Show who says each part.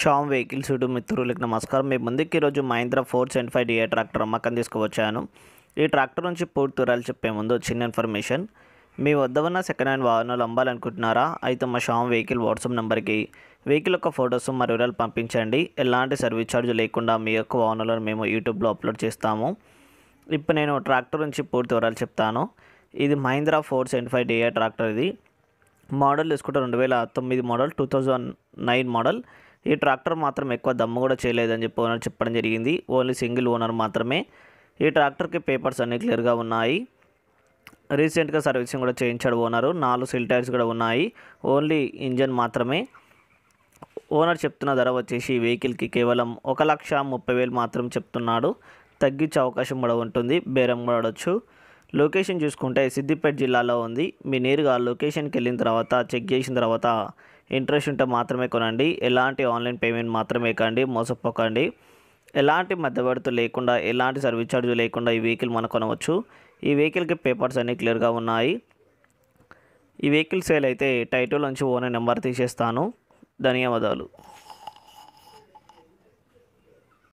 Speaker 1: Sam vehicles YouTube మిత్రులకు నమస్కారం మీ ముందుకి ఈరోజు Mahindra four seventy five DI tractor అమ్మకం తీసుకువచ్చాను ఈ ట్రాక్టర్ నుంచి పూర్తి వివరాలు చెప్పే ముందు చిన్న ఇన్ఫర్మేషన్ మీ వద్ద ఉన్న సెకండ్ హ్యాండ్ వాహనాలు అమ్మాలనుకుంటున్నారా అయితే మా షామ్ వెహికల్ వాట్సాప్ నెంబర్కి వెహికల్ యొక్క ఫొటోస్ మరి వివరాలు పంపించండి ఎలాంటి సర్వీస్ ఛార్జ్ లేకుండా మీ యొక్క వాహనాలను మేము యూట్యూబ్లో అప్లోడ్ చేస్తాము ఇప్పుడు నేను ట్రాక్టర్ నుంచి పూర్తి వివరాలు చెప్తాను ఇది Mahindra four seven five DI tractor ఇది మోడల్ తీసుకుంటే రెండు వేల తొమ్మిది model two thousand nine model ఈ ట్రాక్టర్ మాత్రం ఎక్కువ దమ్ము కూడా చేయలేదని చెప్పి ఓనర్ చెప్పడం జరిగింది ఓన్లీ సింగిల్ ఓనర్ మాత్రమే ఈ ట్రాక్టర్కి పేపర్స్ అన్నీ క్లియర్గా ఉన్నాయి రీసెంట్గా సర్వీసింగ్ కూడా చేయించాడు ఓనరు నాలుగు సిల్ టైర్స్ కూడా ఉన్నాయి ఓన్లీ ఇంజన్ మాత్రమే ఓనర్ చెప్తున్న ధర వచ్చేసి ఈ వెహికల్కి కేవలం ఒక లక్ష ముప్పై వేలు మాత్రం చెప్తున్నాడు తగ్గించే అవకాశం కూడా ఉంటుంది బేరం కూడా ఆడవచ్చు లొకేషన్ చూసుకుంటే సిద్దిపేట జిల్లాలో ఉంది మీ నేరుగా లొకేషన్కి వెళ్ళిన తర్వాత చెక్ చేసిన తర్వాత ఇంట్రెస్ట్ ఉంటే మాత్రమే కొనండి ఎలాంటి ఆన్లైన్ పేమెంట్ మాత్రమే కండి మోసపోకండి ఎలాంటి మధ్యవర్తులు లేకుండా ఎలాంటి సర్వీస్ ఛార్జ్ లేకుండా ఈ వెహికల్ మనం కొనవచ్చు ఈ వెహికల్కి పేపర్స్ అన్నీ క్లియర్గా ఉన్నాయి ఈ వెహికల్ సేల్ అయితే టైటిల్ నుంచి ఓనర్ నెంబర్ తీసేస్తాను ధన్యవాదాలు